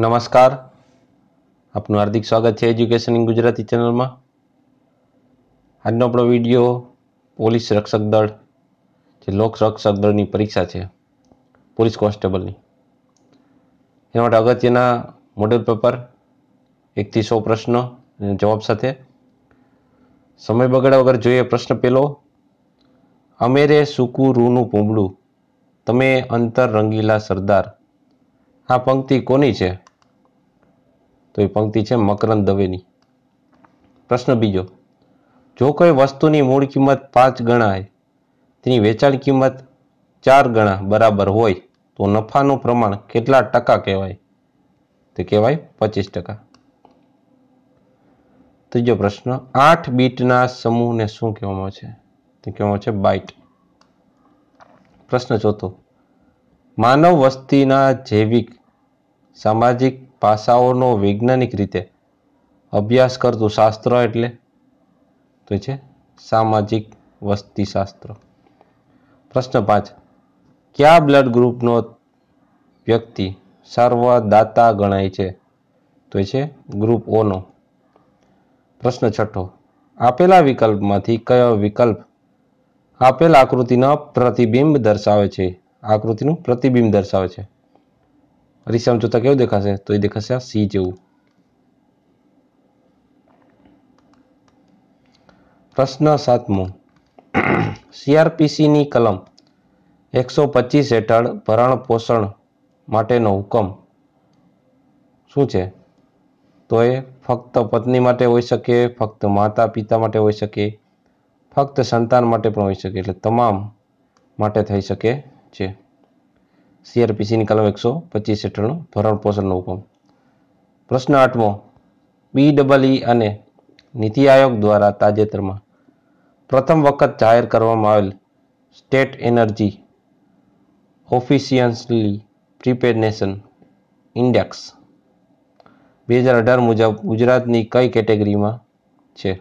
નમસ્કાર આપનું હાર્દિક સ્વાગત છે એજ્યુકેશન ઇન ગુજરાતી ચેનલમાં આજનો આપણો વિડીયો પોલીસ રક્ષક દળ જે લોક રક્ષક દળની પરીક્ષા છે પોલીસ કોન્સ્ટેબલની એના માટે અગત્યના મોડેલ પેપર એકથી સો પ્રશ્નો અને જવાબ સાથે સમય બગાડ્યા વગર જોઈએ પ્રશ્ન પહેલો અમેરે સૂકું રૂનું પૂંબડું તમે અંતર રંગીલા સરદાર આ પંક્તિ કોની છે તો એ પંક્તિ છે મકરંદ દવેની પ્રશ્ન બીજો જો કોઈ વસ્તુની મૂળ કિંમત પાંચ ગણાય તેની વેચાણ કિંમત ચાર ગણા બરાબર હોય તો નફાનું પ્રમાણ કેટલા ટકા કહેવાય તો કહેવાય પચીસ ટકા ત્રીજો પ્રશ્ન આઠ બીટના સમૂહને શું કહેવામાં છે તો કહેવામાં છે બાઇટ પ્રશ્ન ચોથો માનવ વસ્તીના જૈવિક સામાજિક ભાષાઓનો વૈજ્ઞાનિક રીતે અભ્યાસ કરતું શાસ્ત્ર એટલે તો છે સામાજિક વસ્તીશાસ્ત્ર પ્રશ્ન પાંચ કયા બ્લડ ગ્રુપનો વ્યક્તિ સર્વદાતા ગણાય છે તો છે ગ્રુપ ઓનો પ્રશ્ન છઠ્ઠો આપેલા વિકલ્પમાંથી કયો વિકલ્પ આપેલ આકૃતિના પ્રતિબિંબ દર્શાવે છે આકૃતિનું પ્રતિબિંબ દર્શાવે છે અરીસામાં જોતા કેવું દેખાશે તો એ દેખાશે આ સી જેવું પ્રશ્ન સાતમો સીઆરપીસીની કલમ એકસો પચીસ હેઠળ ભરણ પોષણ માટેનો હુકમ શું છે તો એ ફક્ત પત્ની માટે હોઈ શકે ફક્ત માતા પિતા માટે હોઈ શકે ફક્ત સંતાન માટે પણ હોઈ શકે એટલે તમામ માટે થઈ શકે છે સીઆરપીસીની કલમ એકસો પચીસ હેઠળનો ભરણ પોષણનો હુકમ પ્રશ્ન આઠમો B double e e e e અને નીતિ આયોગ દ્વારા તાજેતરમાં પ્રથમ વખત જાહેર કરવામાં આવેલ state energy efficiency preparedness index બે હજાર અઢાર મુજબ ગુજરાતની કઈ કેટેગરીમાં છે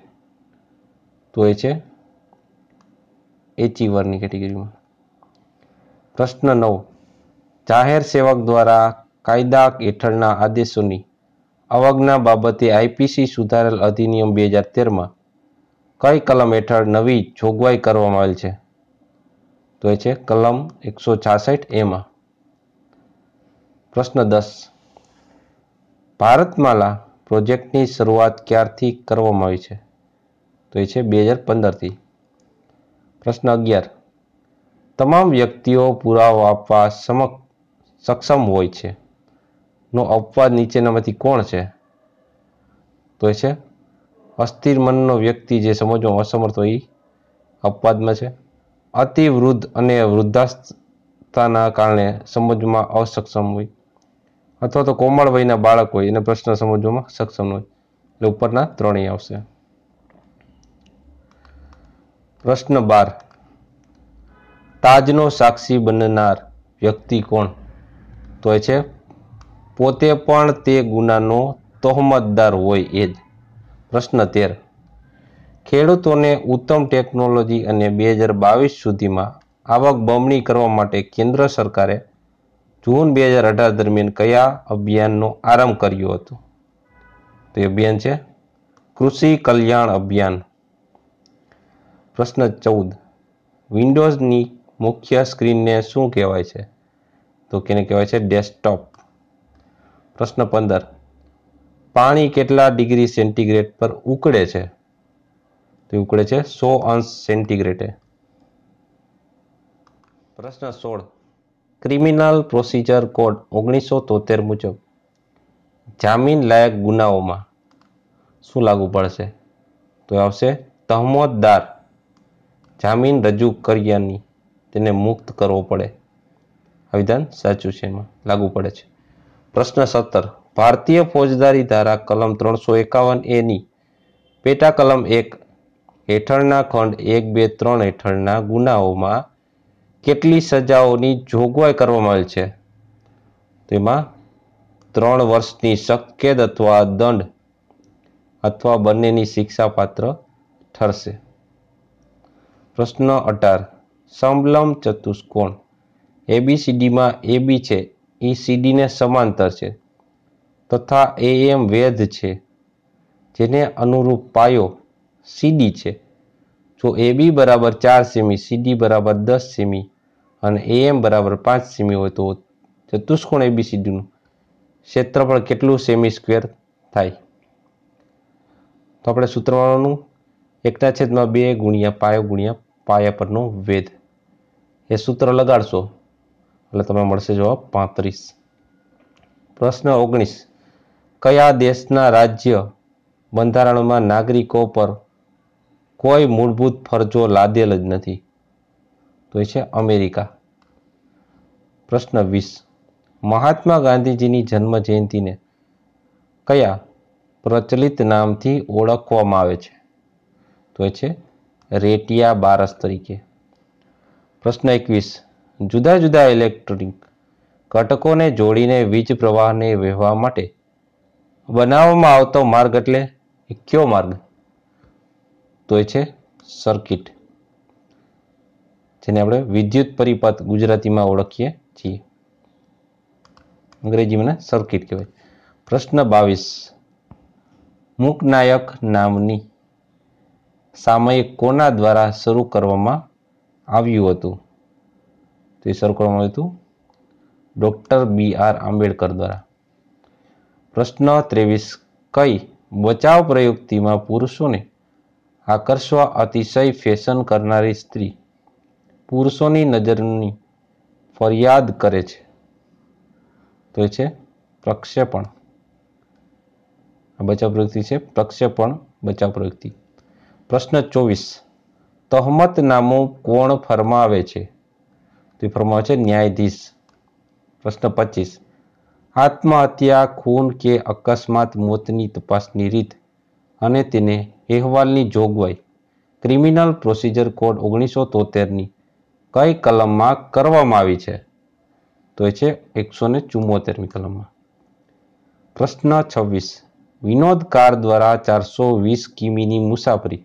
તો એ છે એચીવરની કેટેગરીમાં પ્રશ્ન નવ જાહેર સેવક દ્વારા કાયદા હેઠળના આદેશોની અવગણના બાબતે આઈપીસી સુધારેલ અધિનિયમ બે હજાર તેરમાં કઈ કલમ હેઠળ નવી જોગવાઈ કરવામાં આવેલ છે તો એ છે કલમ એકસો છાસઠ એમાં પ્રશ્ન દસ ભારતમાલા પ્રોજેક્ટની શરૂઆત ક્યારથી કરવામાં આવી છે તો એ છે બે હજાર પંદરથી પ્રશ્ન અગિયાર તમામ વ્યક્તિઓ પુરાવો આપવા સમક્ષ સક્ષમ હોય છે નો અપવાદ નીચેનામાંથી કોણ છે તો એ છે અસ્થિર મનનો વ્યક્તિ જે સમજવામાં અસમર્થ હોય એ અપવાદમાં છે અતિવૃદ્ધ અને વૃદ્ધાસ્થાના કારણે સમજવામાં અસક્ષમ હોય અથવા તો કોમળ વયના બાળક હોય એને પ્રશ્ન સમજવામાં સક્ષમ હોય એટલે ઉપરના ત્રણેય આવશે પ્રશ્ન બાર તાજનો સાક્ષી બનનાર વ્યક્તિ કોણ તો એ છે પોતે પણ તે ગુનાનો તહોમતદાર હોય એ જ પ્રશ્ન તેર ખેડૂતોને ઉત્તમ ટેકનોલોજી અને બે હજાર બાવીસ સુધીમાં આવક બમણી કરવા માટે કેન્દ્ર સરકારે જૂન બે હજાર અઢાર દરમિયાન કયા અભિયાનનો આરંભ કર્યો હતો તો એ અભિયાન છે કૃષિ કલ્યાણ અભિયાન પ્રશ્ન ચૌદ વિન્ડોઝની મુખ્ય સ્ક્રીનને શું કહેવાય છે તો કેને કહેવાય છે ડેસ્કટોપ પ્રશ્ન પંદર પાણી કેટલા ડિગ્રી સેન્ટીગ્રેડ પર ઉકળે છે તો ઉકળે છે સો અંશ સેન્ટીગ્રેડે પ્રશ્ન સોળ ક્રિમિનલ પ્રોસિજર કોડ ઓગણીસો તોતેર મુજબ જામીન લાયક ગુનાઓમાં શું લાગુ પડશે તો આવશે તહમોદદાર જામીન રજૂ કર્યાની તેને મુક્ત કરવો પડે આ વિધાન સાચું છે એમાં લાગુ પડે છે પ્રશ્ન સત્તર ભારતીય ફોજદારી ધારા કલમ ત્રણસો એકાવન એની પેટા કલમ એક હેઠળના ખંડ એક બે ત્રણ હેઠળના ગુનાઓમાં કેટલી સજાઓની જોગવાઈ કરવામાં આવેલ છે તેમાં ત્રણ વર્ષની સકેદ અથવા દંડ અથવા બંનેની શિક્ષાપાત્ર ઠરશે પ્રશ્ન અઢાર સમલમ ચતુષ્કોણ એબીસીડીમાં એબી છે એ e, સીડીને સમાંતર છે તથા એ એમ વેધ છે જેને અનુરૂપ પાયો સીડી છે જો એબી બરાબર ચાર સેમી સીડી બરાબર દસ સેમી અને એએમ બરાબર પાંચ સેમી હોય તો ચતુષ્કોણ એબીસીડીનું ક્ષેત્રફળ કેટલું સેમી સ્ક્વેર થાય તો આપણે સૂત્રવાનું એકના છેદમાં બે ગુણ્યા પાયો ગુણ્યા પાયા પરનો વેધ એ સૂત્ર લગાડશો એટલે તમને મળશે જવાબ પાંત્રીસ પ્રશ્ન ઓગણીસ કયા દેશના રાજ્ય બંધારણમાં નાગરિકો પર કોઈ મૂળભૂત ફરજો લાદેલ જ નથી તો એ છે અમેરિકા પ્રશ્ન વીસ મહાત્મા ગાંધીજીની જન્મ જયંતિને કયા પ્રચલિત નામથી ઓળખવામાં આવે છે તો એ છે રેટિયા બારસ તરીકે પ્રશ્ન એકવીસ જુદા જુદા ઇલેક્ટ્રોનિક ઘટકોને જોડીને વીજ પ્રવાહને વહેવા માટે બનાવવામાં આવતો માર્ગ એટલે કયો માર્ગ તો એ છે સર્કિટ જેને આપણે વિદ્યુત પરિપથ ગુજરાતીમાં ઓળખીએ છીએ અંગ્રેજીમાં સર્કિટ કહેવાય પ્રશ્ન બાવીસ મૂકનાયક નામની સામયિક કોના દ્વારા શરૂ કરવામાં આવ્યું હતું તો એ શરૂ કરવામાં આવ્યું હતું ડૉક્ટર બી આર આંબેડકર દ્વારા પ્રશ્ન ત્રેવીસ કઈ બચાવ પ્રયુક્તિમાં પુરુષોને આકર્ષવા અતિશય ફેશન કરનારી સ્ત્રી પુરુષોની નજરની ફરિયાદ કરે છે તો એ છે પ્રક્ષેપણ આ બચાવ પ્રવૃત્તિ છે પ્રક્ષેપણ બચાવ પ્રવૃત્તિ પ્રશ્ન ચોવીસ તહમત નામું કોણ ફરમાવે છે ફોર્મમાં છે ન્યાયાધીશ પ્રશ્ન પચીસ આત્મહત્યા ખૂન કે અકસ્માત મોતની તપાસની રીત અને તેને અહેવાલની જોગવાઈ ક્રિમિનલ પ્રોસિજર કોડ ઓગણીસો તોતેરની કઈ કલમમાં કરવામાં આવી છે તો એ છે એકસો ને ચુમ્મોતેરમી કલમમાં પ્રશ્ન છવ્વીસ વિનોદ કાર દ્વારા ચારસો વીસ કિમીની મુસાફરી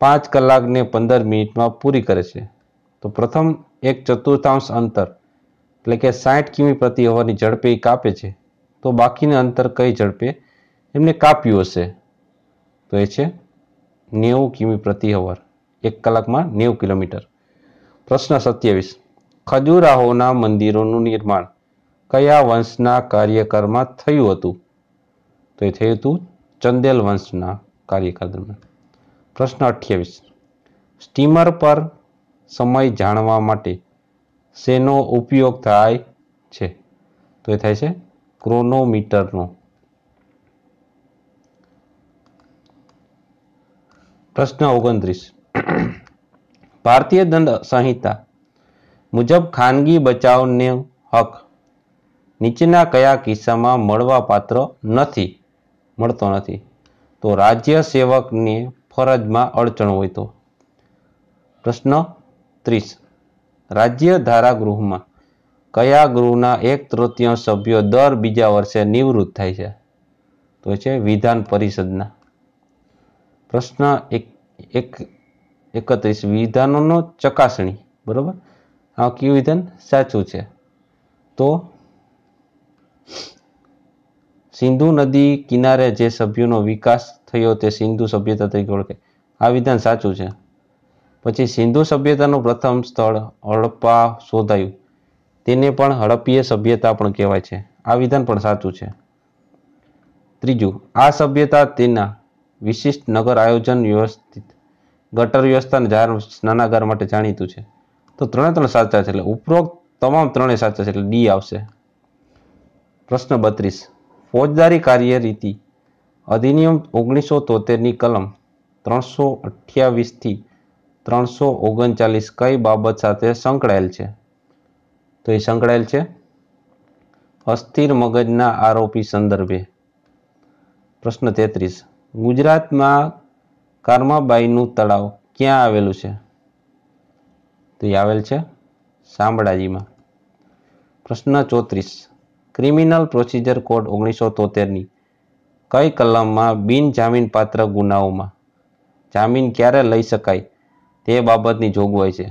પાંચ કલાકને પંદર મિનિટમાં પૂરી કરે છે તો પ્રથમ એક ચતુર્થાંશ અંતર એટલે કે સાઠ કિમી પ્રતિ અવરની ઝડપે કાપે છે તો બાકીના અંતર કઈ ઝડપે એમને કાપ્યું હશે તો એ છે નેવું કિમી પ્રતિ અવર એક કલાકમાં નેવું કિલોમીટર પ્રશ્ન સત્યાવીસ ખજુરાહોના મંદિરોનું નિર્માણ કયા વંશના કાર્યકરમાં થયું હતું તો એ થયું હતું ચંદેલ વંશના કાર્યકાળ દરમિયાન પ્રશ્ન અઠ્યાવીસ સ્ટીમર પર સમય જાણવા માટે શેનો ઉપયોગ થાય છે તો એ થાય છે ક્રોનોમીટરનો પ્રશ્ન ઓગણત્રીસ ભારતીય દંડ સંહિતા મુજબ ખાનગી બચાવને હક નીચેના કયા કિસ્સામાં મળવા પાત્ર નથી મળતો નથી તો રાજ્ય સેવકને ફરજમાં અડચણ હોય તો પ્રશ્ન ત્રીસ રાજ્ય ધારાગૃહમાં કયા ગૃહના એક તૃતીયાંશ સભ્યો દર બીજા વર્ષે નિવૃત્ત થાય છે તો છે વિધાન પરિષદના પ્રશ્ન એક એક એકત્રીસ વિધાનોનો ચકાસણી બરાબર આ કયું વિધાન સાચું છે તો સિંધુ નદી કિનારે જે સભ્યોનો વિકાસ થયો તે સિંધુ સભ્યતા તરીકે ઓળખે આ વિધાન સાચું છે પછી સિંધુ સભ્યતાનું પ્રથમ સ્થળ હડપ્પા શોધાયું તેને પણ હડપ્પીય સભ્યતા પણ કહેવાય છે આ વિધાન પણ સાચું છે ત્રીજું આ સભ્યતા તેના વિશિષ્ટ નગર આયોજન વ્યવસ્થિત ગટર વ્યવસ્થા અને જાહેર સ્નાનાગાર માટે જાણીતું છે તો ત્રણે ત્રણ સાચા છે એટલે ઉપરોક્ત તમામ ત્રણે સાચા છે એટલે ડી આવશે પ્રશ્ન બત્રીસ ફોજદારી કાર્યરીતિ અધિનિયમ ઓગણીસો તોતેરની કલમ ત્રણસો અઠ્યાવીસથી ત્રણસો ઓગણચાલીસ કઈ બાબત સાથે સંકળાયેલ છે તો એ સંકળાયેલ છે અસ્થિર મગજના આરોપી સંદર્ભે પ્રશ્ન તેત્રીસ ગુજરાતમાં કારમાબાઈનું તળાવ ક્યાં આવેલું છે તો એ આવેલ છે શામળાજીમાં પ્રશ્ન ચોત્રીસ ક્રિમિનલ પ્રોસિજર કોડ ઓગણીસો તોતેરની કઈ કલમમાં બિનજામીનપાત્ર ગુનાઓમાં જામીન ક્યારે લઈ શકાય તે બાબતની જોગવાઈ છે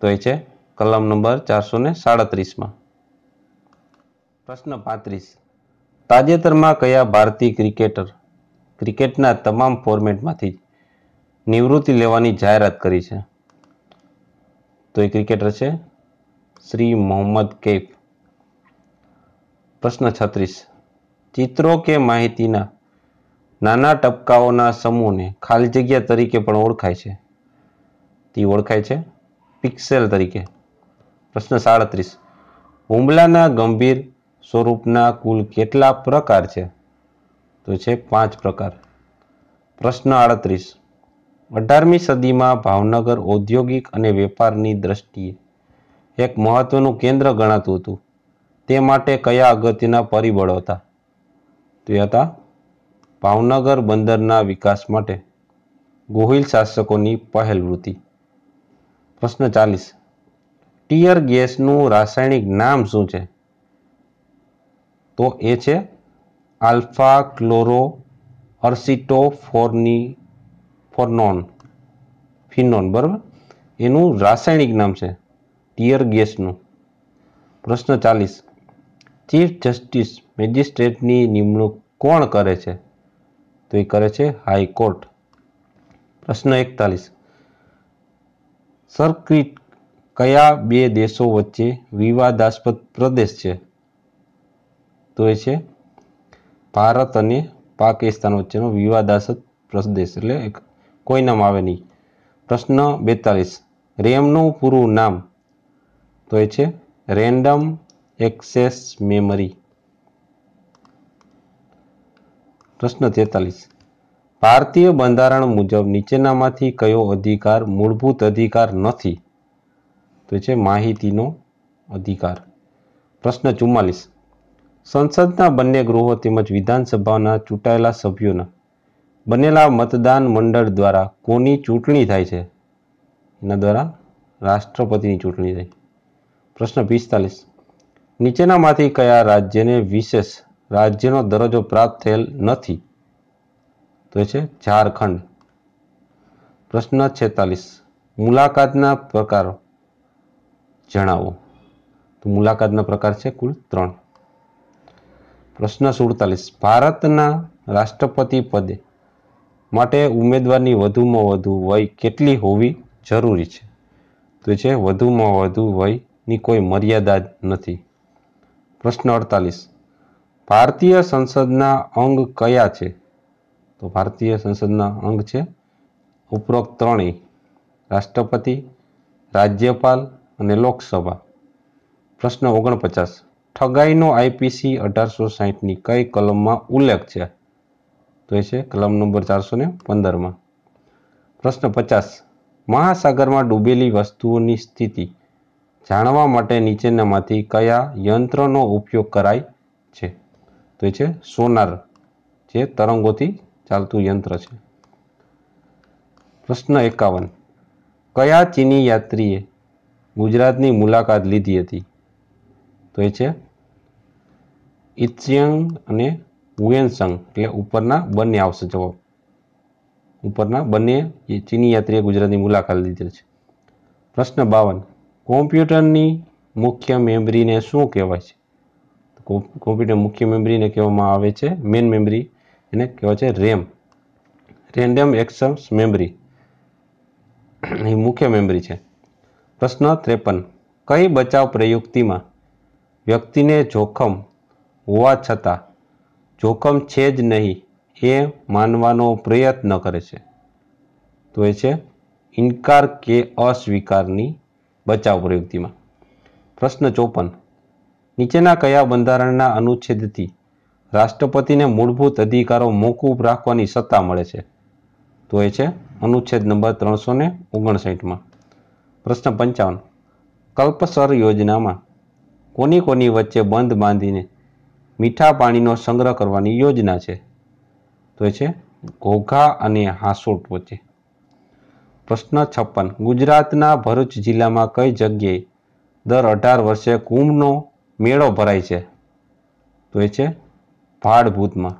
તો એ છે કલમ નંબર ચારસો ને સાડત્રીસમાં પ્રશ્ન પાંત્રીસ તાજેતરમાં કયા ભારતીય ક્રિકેટર ક્રિકેટના તમામ ફોર્મેટમાંથી નિવૃત્તિ લેવાની જાહેરાત કરી છે તો એ ક્રિકેટર છે શ્રી મોહમ્મદ કૈફ પ્રશ્ન છત્રીસ ચિત્રો કે માહિતીના નાના ટપકાઓના સમૂહને ખાલી જગ્યા તરીકે પણ ઓળખાય છે તે ઓળખાય છે પિક્સેલ તરીકે પ્રશ્ન સાડત્રીસ હુમલાના ગંભીર સ્વરૂપના કુલ કેટલા પ્રકાર છે તો છે પાંચ પ્રકાર પ્રશ્ન આડત્રીસ અઢારમી સદીમાં ભાવનગર ઔદ્યોગિક અને વેપારની દ્રષ્ટિએ એક મહત્વનું કેન્દ્ર ગણાતું હતું તે માટે કયા અગત્યના પરિબળો હતા તે હતા ભાવનગર બંદરના વિકાસ માટે ગોહિલ શાસકોની પહેલ વૃત્તિ પ્રશ્ન ચાલીસ ટીયર ગેસનું રાસાયણિક નામ શું છે તો એ છે આલ્ફા ક્લોરો અર્સિટો ફોરની ફોરનોન ફિનોન બરાબર એનું રાસાયણિક નામ છે ટીયર ગેસનું પ્રશ્ન ચાલીસ ચીફ જસ્ટિસ મેજિસ્ટ્રેટની નિમણૂક કોણ કરે છે તો એ કરે છે હાઈકોર્ટ પ્રશ્ન એકતાલીસ સર્કિટ કયા બે દેશો વચ્ચે વિવાદાસ્પદ પ્રદેશ છે તો એ છે ભારત અને પાકિસ્તાન વચ્ચેનો વિવાદાસ્પદ પ્રદેશ એટલે કોઈ નામ આવે નહીં પ્રશ્ન બેતાલીસ રેમનું પૂરું નામ તો એ છે રેન્ડમ એક્સેસ મેમરી પ્રશ્ન તેતાલીસ ભારતીય બંધારણ મુજબ નીચેનામાંથી કયો અધિકાર મૂળભૂત અધિકાર નથી તો છે માહિતીનો અધિકાર પ્રશ્ન ચુમ્માલીસ સંસદના બંને ગૃહો તેમજ વિધાનસભાના ચૂંટાયેલા સભ્યોના બનેલા મતદાન મંડળ દ્વારા કોની ચૂંટણી થાય છે એના દ્વારા રાષ્ટ્રપતિની ચૂંટણી થાય પ્રશ્ન પિસ્તાલીસ નીચેનામાંથી કયા રાજ્યને વિશેષ રાજ્યનો દરજ્જો પ્રાપ્ત થયેલ નથી તો છે ઝારખંડ પ્રશ્ન છેતાલીસ મુલાકાતના પ્રકારો જણાવો તો મુલાકાતના પ્રકાર છે કુલ ત્રણ પ્રશ્ન સુડતાલીસ ભારતના રાષ્ટ્રપતિ પદે માટે ઉમેદવારની વધુમાં વધુ વય કેટલી હોવી જરૂરી છે તો છે વધુમાં વધુ વયની કોઈ મર્યાદા નથી પ્રશ્ન અડતાલીસ ભારતીય સંસદના અંગ કયા છે તો ભારતીય સંસદના અંગ છે ઉપરોક્ત ત્રણેય રાષ્ટ્રપતિ રાજ્યપાલ અને લોકસભા પ્રશ્ન ઓગણપચાસ ઠગાઈનો આઈપીસી અઢારસો સાહીઠની કઈ કલમમાં ઉલ્લેખ છે તો એ છે કલમ નંબર ચારસો ને પંદરમાં પ્રશ્ન પચાસ મહાસાગરમાં ડૂબેલી વસ્તુઓની સ્થિતિ જાણવા માટે નીચેનામાંથી કયા યંત્રનો ઉપયોગ કરાય છે તો એ છે સોનાર જે તરંગોથી ચાલતું યંત્ર છે પ્રશ્ન એકાવન કયા ચીની યાત્રીએ ગુજરાતની મુલાકાત લીધી હતી તો એ છે ઇત્સિયંગ અને હુએનસંગ એટલે ઉપરના બંને આવશે જવાબ ઉપરના બંને ચીની યાત્રીએ ગુજરાતની મુલાકાત લીધેલ છે પ્રશ્ન બાવન કોમ્પ્યુટરની મુખ્ય મેમરીને શું કહેવાય છે કોમ્પ્યુટર મુખ્ય મેમરીને કહેવામાં આવે છે મેન મેમરી એને કહેવાય છે રેમ રેન્ડમ એક્સન્સ મેમરી એ મુખ્ય મેમરી છે પ્રશ્ન ત્રેપન કઈ બચાવ પ્રયુક્તિમાં વ્યક્તિને જોખમ હોવા છતાં જોખમ છે જ નહીં એ માનવાનો પ્રયત્ન કરે છે તો એ છે ઇનકાર કે અસ્વીકારની બચાવ પ્રયુક્તિમાં પ્રશ્ન ચોપન નીચેના કયા બંધારણના અનુચ્છેદથી રાષ્ટ્રપતિને મૂળભૂત અધિકારો મોકૂફ રાખવાની સત્તા મળે છે તો એ છે અનુચ્છેદ નંબર ત્રણસો ને ઓગણસાઠમાં પ્રશ્ન પંચાવન કલ્પસર યોજનામાં કોની કોની વચ્ચે બંધ બાંધીને મીઠા પાણીનો સંગ્રહ કરવાની યોજના છે તો એ છે ઘોઘા અને હાસોટ વચ્ચે પ્રશ્ન છપ્પન ગુજરાતના ભરૂચ જિલ્લામાં કઈ જગ્યાએ દર અઢાર વર્ષે કુંભનો મેળો ભરાય છે તો એ છે ભાડભૂતમાં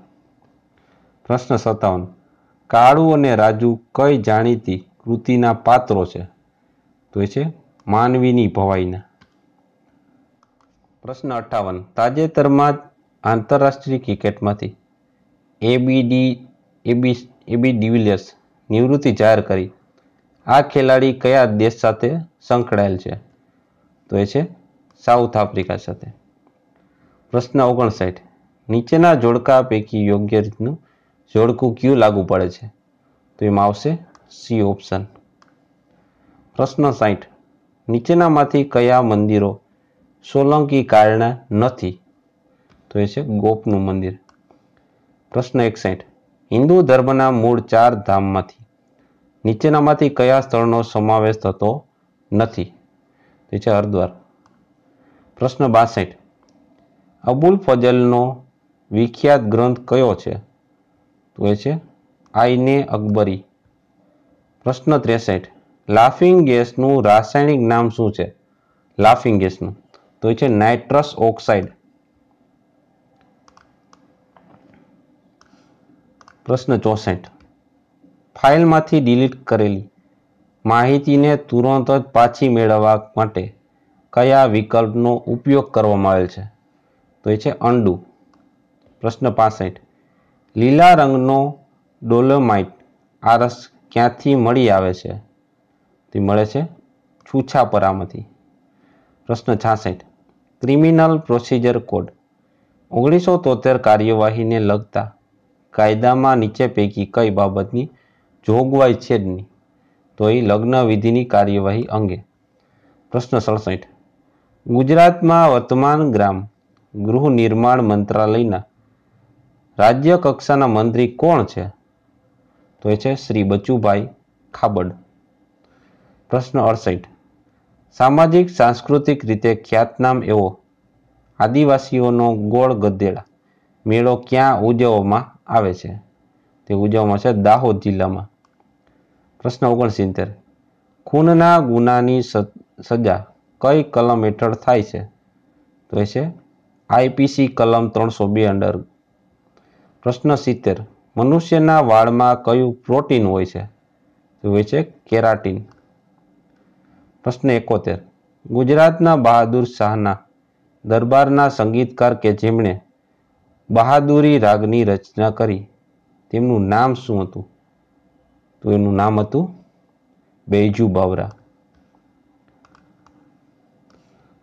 પ્રશ્ન સત્તાવન કાળુ અને રાજુ કઈ જાણીતી કૃતિના પાત્રો છે તો એ છે માનવીની ભવાઈના પ્રશ્ન અઠાવન તાજેતરમાં જ આંતરરાષ્ટ્રીય ક્રિકેટમાંથી એબીડી એબી એબી ડિવિલિયર્સ નિવૃત્તિ જાહેર કરી આ ખેલાડી કયા દેશ સાથે સંકળાયેલ છે તો એ છે સાઉથ આફ્રિકા સાથે પ્રશ્ન ઓગણસાઠ નીચેના જોડકા પૈકી યોગ્ય રીતનું જોડકું ક્યુ લાગુ પડે છે તો એમાં આવશે સી ઓપ્શન પ્રશ્ન સાઠ નીચેનામાંથી કયા મંદિરો સોલંકી કારણે નથી તો એ છે ગોપનું મંદિર પ્રશ્ન એકસાઠ હિન્દુ ધર્મના મૂળ ચાર ધામમાંથી નીચેનામાંથી કયા સ્થળનો સમાવેશ થતો નથી તે છે હરિદ્વાર પ્રશ્ન બાસઠ અબુલ ફજલનો વિખ્યાત ગ્રંથ કયો છે તો એ છે આઈને અકબરી પ્રશ્ન ત્રેસઠ લાફિંગ ગેસનું રાસાયણિક નામ શું છે લાફિંગ ગેસનું તો એ છે નાઇટ્રસ ઓક્સાઇડ પ્રશ્ન ચોસઠ ફાઇલમાંથી ડિલીટ કરેલી માહિતીને તુરંત જ પાછી મેળવવા માટે કયા વિકલ્પનો ઉપયોગ કરવામાં આવેલ છે તો એ છે અન્ડુ પ્રશ્ન પાસઠ લીલા રંગનો ડોલોમાઇટ આ રસ ક્યાંથી મળી આવે છે તે મળે છે છૂછા પરામાંથી પ્રશ્ન છાસઠ ક્રિમિનલ પ્રોસિજર કોડ ઓગણીસો તોતેર કાર્યવાહીને લગતા કાયદામાં નીચે પૈકી કઈ બાબતની જોગવાઈ છે જ નહીં તો એ લગ્ન વિધિની કાર્યવાહી અંગે પ્રશ્ન સડસઠ ગુજરાતમાં વર્તમાન ગ્રામ ગૃહ નિર્માણ મંત્રાલયના રાજ્ય કક્ષાના મંત્રી કોણ છે તો એ છે શ્રી બચુભાઈ ખાબડ પ્રશ્ન અડસઠ સામાજિક સાંસ્કૃતિક રીતે ખ્યાતનામ એવો આદિવાસીઓનો ગોળ ગધેડા મેળો ક્યાં ઉજવવામાં આવે છે તે ઉજવવામાં છે દાહોદ જિલ્લામાં પ્રશ્ન ઓગણસિત્તેર ખૂનના ગુનાની સજા કઈ કલમ હેઠળ થાય છે તો એ છે આઈપીસી કલમ ત્રણસો બે અંડર પ્રશ્ન સિત્તેર મનુષ્યના વાળમાં કયું પ્રોટીન હોય છે તો હોય છે કેરાટીન પ્રશ્ન એકોતેર ગુજરાતના બહાદુર શાહના દરબારના સંગીતકાર કે જેમણે બહાદુરી રાગની રચના કરી તેમનું નામ શું હતું તો એનું નામ હતું બૈજુ બાવરા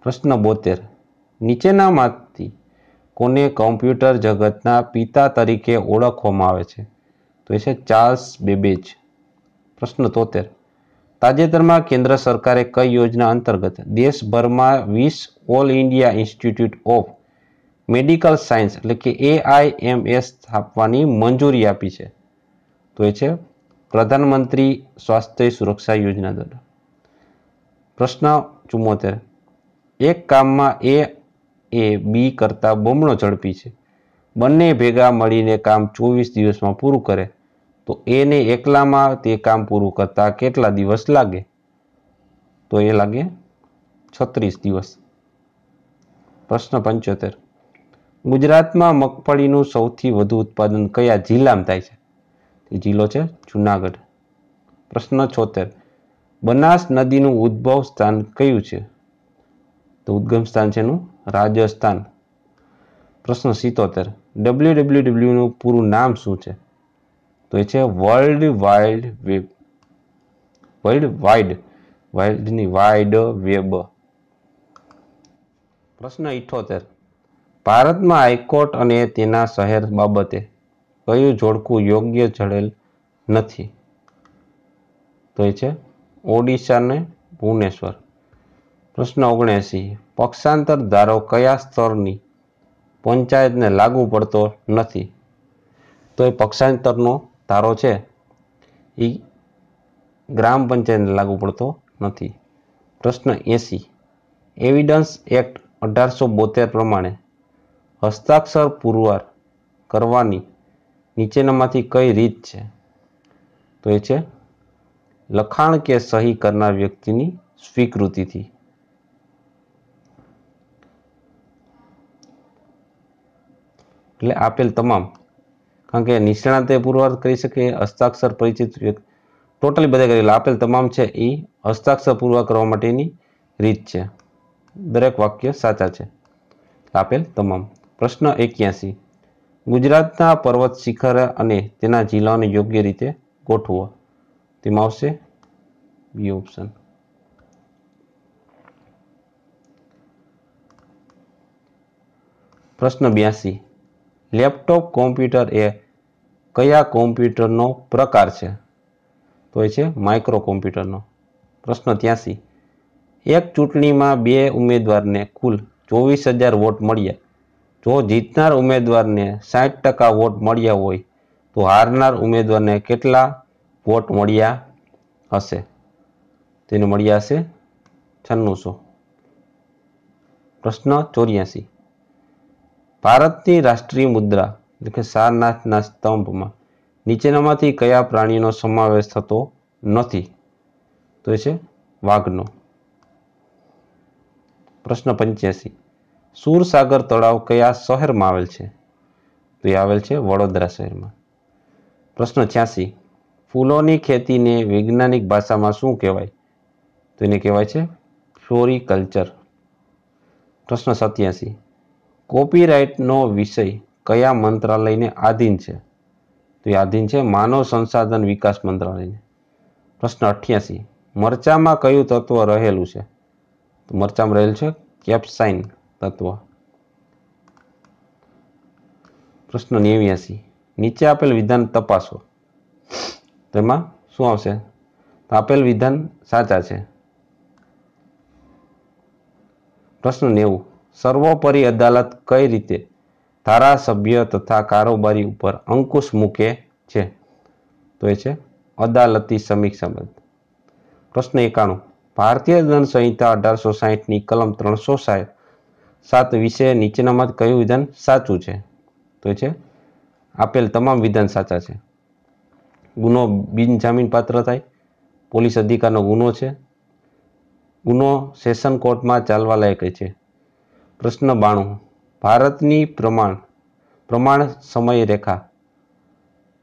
પ્રશ્ન બોતેર નીચેનામાં કોને કોમ્પ્યુટર જગતના પિતા તરીકે ઓળખવામાં આવે છે તો એ છે ચાર્લ્સ બેબેજ પ્રશ્ન તોતેર તાજેતરમાં કેન્દ્ર સરકારે કઈ યોજના અંતર્ગત દેશભરમાં વીસ All India Institute of Medical Science એટલે કે એઆઈએમએસ સ્થાપવાની મંજૂરી આપી છે તો એ છે પ્રધાનમંત્રી સ્વાસ્થ્ય સુરક્ષા યોજના દ્વારા પ્રશ્ન ચુમ્મોતેર એક કામમાં એ એ બી કરતાં બમણો ઝડપી છે બંને ભેગા મળીને કામ ચોવીસ દિવસમાં પૂરું કરે તો એને એકલામાં તે કામ પૂરું કરતાં કેટલા દિવસ લાગે તો એ લાગે છત્રીસ દિવસ પ્રશ્ન પંચોતેર ગુજરાતમાં મગફળીનું સૌથી વધુ ઉત્પાદન કયા જિલ્લામાં થાય છે તે જિલ્લો છે જુનાગઢ પ્રશ્ન છોતેર બનાસ નદીનું ઉદ્ભવ સ્થાન કયું છે તો ઉદ્ગમ સ્થાન છે એનું રાજસ્થાન પ્રશ્ન સિત્તોતેર ડબલ્યુ ડબલ્યુ ડબલ્યુનું પૂરું નામ શું છે તો એ છે world wild web world wide વાઇલ્ડની વાઇડ વેબ પ્રશ્ન ઇઠોતેર ભારતમાં હાઈકોર્ટ અને તેના શહેર બાબતે કયું જોડકું યોગ્ય જડેલ નથી તો એ છે ઓડિશાને ભુવનેશ્વર પ્રશ્ન ઓગણએંસી પક્ષાંતર ધારો કયા સ્તરની પંચાયતને લાગુ પડતો નથી તો એ પક્ષાંતરનો ધારો છે એ ગ્રામ પંચાયતને લાગુ પડતો નથી પ્રશ્ન એંસી એવિડન્સ એક્ટ અઢારસો બોતેર પ્રમાણે હસ્તાક્ષર પુરવાર કરવાની નીચેનામાંથી કઈ રીત છે તો એ છે લખાણ કે સહી કરનાર વ્યક્તિની સ્વીકૃતિથી એટલે આપેલ તમામ કારણ કે નિષ્ણાતે પૂર્વાર્થ કરી શકે હસ્તાક્ષર પરિચિત ટોટલી બધા કરેલા આપેલ તમામ છે એ હસ્તાક્ષર પૂર્વા કરવા માટેની રીત છે દરેક વાક્ય સાચા છે આપેલ તમામ પ્રશ્ન એક્યાસી ગુજરાતના પર્વત શિખર અને તેના જિલ્લાઓને યોગ્ય રીતે ગોઠવો તેમાં આવશે બી ઓપ્શન પ્રશ્ન બ્યાસી લેપટોપ કોમ્પ્યુટર એ કયા કોમ્પ્યુટરનો પ્રકાર છે તો એ છે માઇક્રો કોમ્પ્યુટરનો પ્રશ્ન ત્યાંસી એક ચૂંટણીમાં બે ઉમેદવારને કુલ ચોવીસ હજાર વોટ મળ્યા જો જીતનાર ઉમેદવારને સાઠ ટકા વોટ મળ્યા હોય તો હારનાર ઉમેદવારને કેટલા વોટ મળ્યા હશે તેને મળ્યા હશે છન્નુંસો પ્રશ્ન ચોર્યાસી ભારતની રાષ્ટ્રીય મુદ્રા એટલે કે સારનાથના સ્તંભમાં નીચેનામાંથી કયા પ્રાણીનો સમાવેશ થતો નથી તો એ છે વાઘનો પ્રશ્ન પંચ્યાસી સુરસાગર તળાવ કયા શહેરમાં આવેલ છે તો એ આવેલ છે વડોદરા શહેરમાં પ્રશ્ન છ્યાસી ફૂલોની ખેતીને વૈજ્ઞાનિક ભાષામાં શું કહેવાય તો એને કહેવાય છે ફ્લોરિકલ્ચર પ્રશ્ન સત્યાસી કોપીરાઇટનો વિષય કયા મંત્રાલયને આધીન છે તો એ આધીન છે માનવ સંસાધન વિકાસ મંત્રાલયને પ્રશ્ન અઠ્યાસી મરચામાં કયું તત્વ રહેલું છે તો મરચામાં રહેલું છે કેપ્સાઇન તત્વ પ્રશ્ન નેવ્યાસી નીચે આપેલ વિધાન તપાસો તેમાં શું આવશે તો આપેલ વિધાન સાચા છે પ્રશ્ન નેવું સર્વોપરી અદાલત કઈ રીતે ધારાસભ્ય તથા કારોબારી ઉપર અંકુશ મૂકે છે તો એ છે અદાલતી સમીક્ષા બંધ પ્રશ્ન એકાણું ભારતીય દંડ સંહિતા અઢારસો સાહીઠની કલમ ત્રણસો સાત સાત વિશે નીચેનામાં કયું વિધાન સાચું છે તો એ છે આપેલ તમામ વિધાન સાચા છે ગુનો બિનજામીનપાત્ર થાય પોલીસ અધિકારનો ગુનો છે ગુનો સેશન કોર્ટમાં ચાલવા લાયક છે પ્રશ્ન બાણું ભારતની પ્રમાણ પ્રમાણ સમય રેખા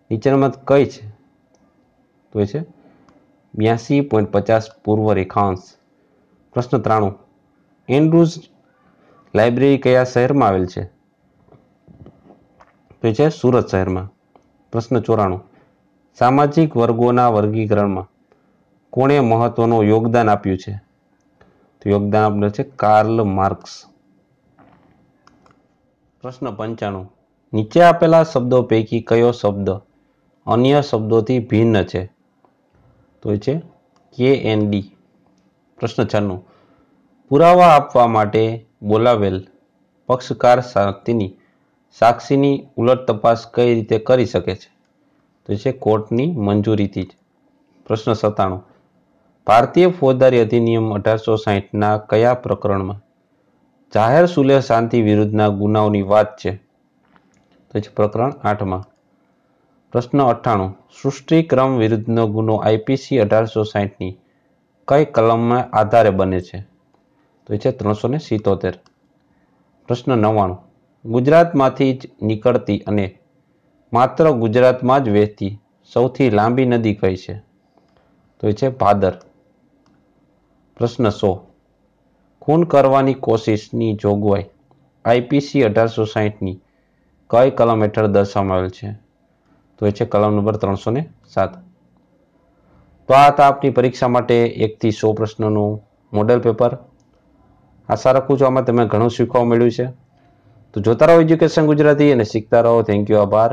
નીચેનામાં કઈ છે તો એ છે બ્યાસી પોઈન્ટ પચાસ પૂર્વ રેખાંશ પ્રશ્ન ત્રાણું એન્ડ્રુઝ લાઇબ્રેરી કયા શહેરમાં આવેલ છે તો છે સુરત શહેરમાં પ્રશ્ન ચોરાણું સામાજિક વર્ગોના વર્ગીકરણમાં કોણે મહત્વનું યોગદાન આપ્યું છે તો યોગદાન આપ્યું છે કાર્લ માર્ક્સ પ્રશ્ન પંચાણું નીચે આપેલા શબ્દો પૈકી કયો શબ્દ અન્ય શબ્દોથી ભિન્ન છે તો છે કે એન ડી પ્રશ્ન છન્નું પુરાવા આપવા માટે બોલાવેલ પક્ષકાર શાંતિની સાક્ષીની ઉલટ તપાસ કઈ રીતે કરી શકે છે તો છે કોર્ટની મંજૂરીથી જ પ્રશ્ન સત્તાણું ભારતીય ફોજદારી અધિનિયમ અઢારસો સાહીઠના કયા પ્રકરણમાં જાહેર સુલેહ શાંતિ વિરુદ્ધના ગુનાઓની વાત છે તો છે પ્રકરણ આઠમાં પ્રશ્ન અઠ્ઠાણું સૃષ્ટિક્રમ વિરુદ્ધનો ગુનો આઈપીસી અઢારસો સાહીઠની કઈ કલમના આધારે બને છે તો એ છે ત્રણસો ને સિત્તોતેર પ્રશ્ન નવ્વાણું ગુજરાતમાંથી જ નીકળતી અને માત્ર ગુજરાતમાં જ વહેતી સૌથી લાંબી નદી કઈ છે તો એ છે ભાદર પ્રશ્ન સો ખૂન કરવાની કોશિશની જોગવાઈ આઈપીસી અઢારસો સાહીઠની કઈ કલમ હેઠળ દર્શાવાયેલ છે તો એ છે કલમ નંબર ત્રણસો ને સાત તો આ હતા આપની પરીક્ષા માટે એકથી સો પ્રશ્નનું મોડેલ પેપર આશા રાખું છું આમાં તમે ઘણું શીખવા મળ્યું છે તો જોતા રહો એજ્યુકેશન ગુજરાતી અને શીખતા રહો થેન્ક યુ આભાર